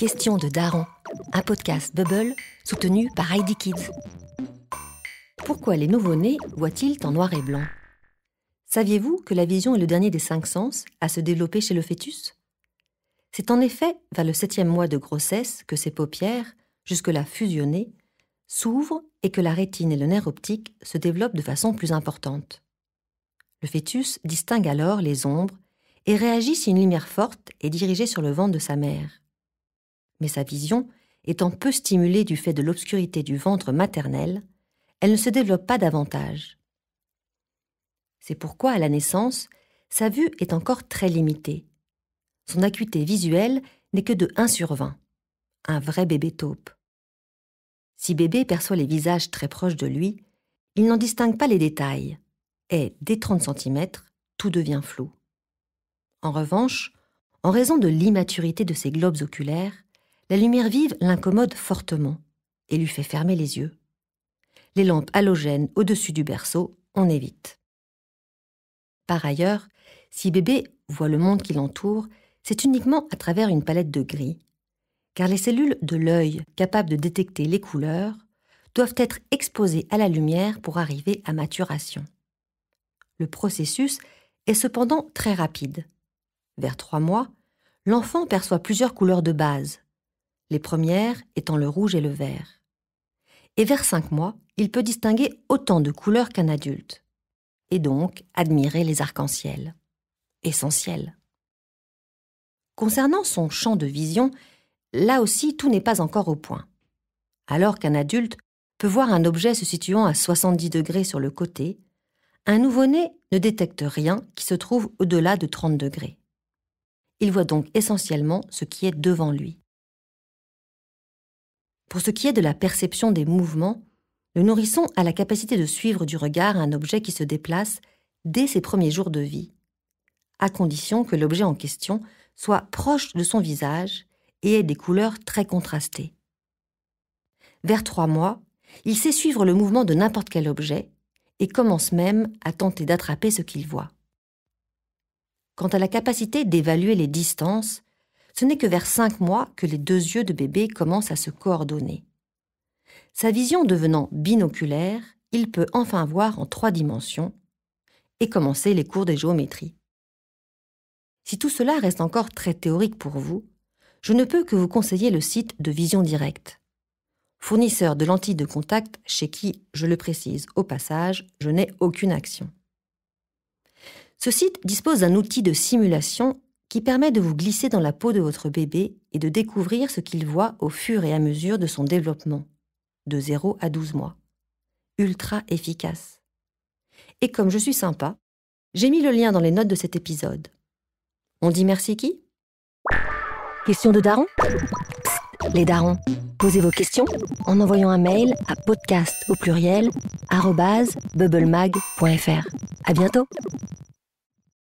Question de Daron, un podcast Bubble soutenu par Heidi Kids. Pourquoi les nouveau-nés voient-ils en noir et blanc Saviez-vous que la vision est le dernier des cinq sens à se développer chez le fœtus C'est en effet vers le septième mois de grossesse que ses paupières, jusque-là fusionnées, s'ouvrent et que la rétine et le nerf optique se développent de façon plus importante. Le fœtus distingue alors les ombres et réagit si une lumière forte est dirigée sur le ventre de sa mère mais sa vision, étant peu stimulée du fait de l'obscurité du ventre maternel, elle ne se développe pas davantage. C'est pourquoi, à la naissance, sa vue est encore très limitée. Son acuité visuelle n'est que de 1 sur 20. Un vrai bébé taupe. Si bébé perçoit les visages très proches de lui, il n'en distingue pas les détails, et dès 30 cm, tout devient flou. En revanche, en raison de l'immaturité de ses globes oculaires, la lumière vive l'incommode fortement et lui fait fermer les yeux. Les lampes halogènes au-dessus du berceau, en évite. Par ailleurs, si bébé voit le monde qui l'entoure, c'est uniquement à travers une palette de gris, car les cellules de l'œil capables de détecter les couleurs doivent être exposées à la lumière pour arriver à maturation. Le processus est cependant très rapide. Vers trois mois, l'enfant perçoit plusieurs couleurs de base, les premières étant le rouge et le vert. Et vers cinq mois, il peut distinguer autant de couleurs qu'un adulte, et donc admirer les arcs-en-ciel. Essentiel. Concernant son champ de vision, là aussi tout n'est pas encore au point. Alors qu'un adulte peut voir un objet se situant à 70 degrés sur le côté, un nouveau-né ne détecte rien qui se trouve au-delà de 30 degrés. Il voit donc essentiellement ce qui est devant lui. Pour ce qui est de la perception des mouvements, le nourrisson a la capacité de suivre du regard un objet qui se déplace dès ses premiers jours de vie, à condition que l'objet en question soit proche de son visage et ait des couleurs très contrastées. Vers trois mois, il sait suivre le mouvement de n'importe quel objet et commence même à tenter d'attraper ce qu'il voit. Quant à la capacité d'évaluer les distances, ce n'est que vers cinq mois que les deux yeux de bébé commencent à se coordonner. Sa vision devenant binoculaire, il peut enfin voir en trois dimensions et commencer les cours de géométrie. Si tout cela reste encore très théorique pour vous, je ne peux que vous conseiller le site de Vision Directe, fournisseur de lentilles de contact chez qui, je le précise au passage, je n'ai aucune action. Ce site dispose d'un outil de simulation qui permet de vous glisser dans la peau de votre bébé et de découvrir ce qu'il voit au fur et à mesure de son développement, de 0 à 12 mois. Ultra efficace. Et comme je suis sympa, j'ai mis le lien dans les notes de cet épisode. On dit merci qui Question de daron Les darons, posez vos questions en envoyant un mail à podcast au pluriel @bubblemag.fr. À bientôt.